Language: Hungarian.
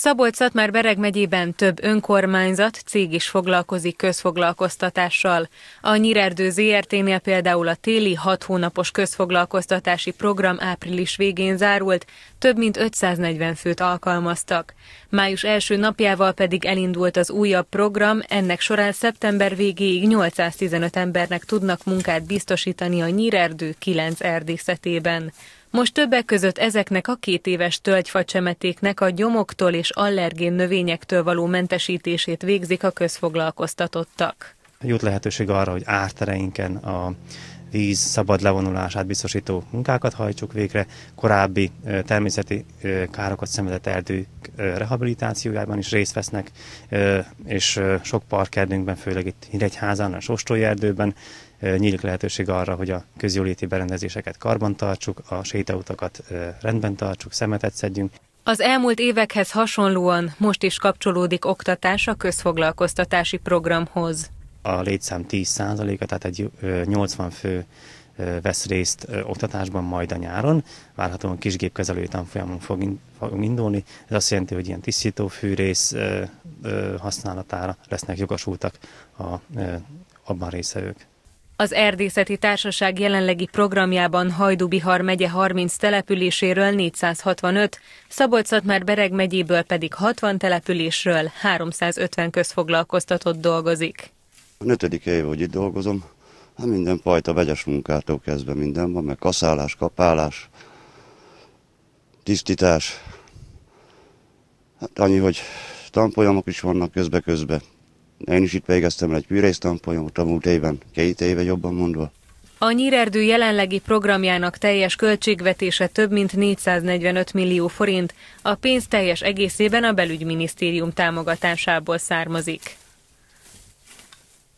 Szabolcs-Szatmár Bereg megyében több önkormányzat, cég is foglalkozik közfoglalkoztatással. A Nyírerdő ZRT-nél például a téli hat hónapos közfoglalkoztatási program április végén zárult, több mint 540 főt alkalmaztak. Május első napjával pedig elindult az újabb program, ennek során szeptember végéig 815 embernek tudnak munkát biztosítani a Nyírerdő 9 erdészetében. Most többek között ezeknek a két éves tölgyfacsemetéknek a gyomoktól és allergén növényektől való mentesítését végzik a közfoglalkoztatottak. Jut lehetőség arra, hogy ártereinken a víz szabad levonulását biztosító munkákat hajtsuk végre, korábbi természeti károkat szenvedett erdők rehabilitációjában is részt vesznek, és sok parkerdünkben, főleg itt Nyíregyházán, a Sostói erdőben nyílik lehetőség arra, hogy a közjóléti berendezéseket karban tartsuk, a sétautakat rendben tartsuk, szemetet szedjünk. Az elmúlt évekhez hasonlóan most is kapcsolódik oktatás a közfoglalkoztatási programhoz a létszám 10%-a, tehát egy 80 fő vesz részt oktatásban majd a nyáron. Várhatóan kisgépkezelő tanfolyamon fog, in, fog indulni. Ez azt jelenti, hogy ilyen tisztító fűrész használatára lesznek jogosultak a, abban részevők. Az Erdészeti Társaság jelenlegi programjában Hajdubihar megye 30 településéről 465, szabolcs már Bereg megyéből pedig 60 településről 350 közfoglalkoztatott dolgozik. A ötödik év, hogy itt dolgozom, hát minden fajta vegyes munkától kezdve minden van, meg kaszálás, kapálás, tisztítás. Hát annyi, hogy tanfolyamok is vannak közbe-közbe. Én is itt végeztem egy fűrész tanfolyamot a múlt évben, két éve jobban mondva. A Nyírerdő jelenlegi programjának teljes költségvetése több mint 445 millió forint, a pénz teljes egészében a belügyminisztérium támogatásából származik.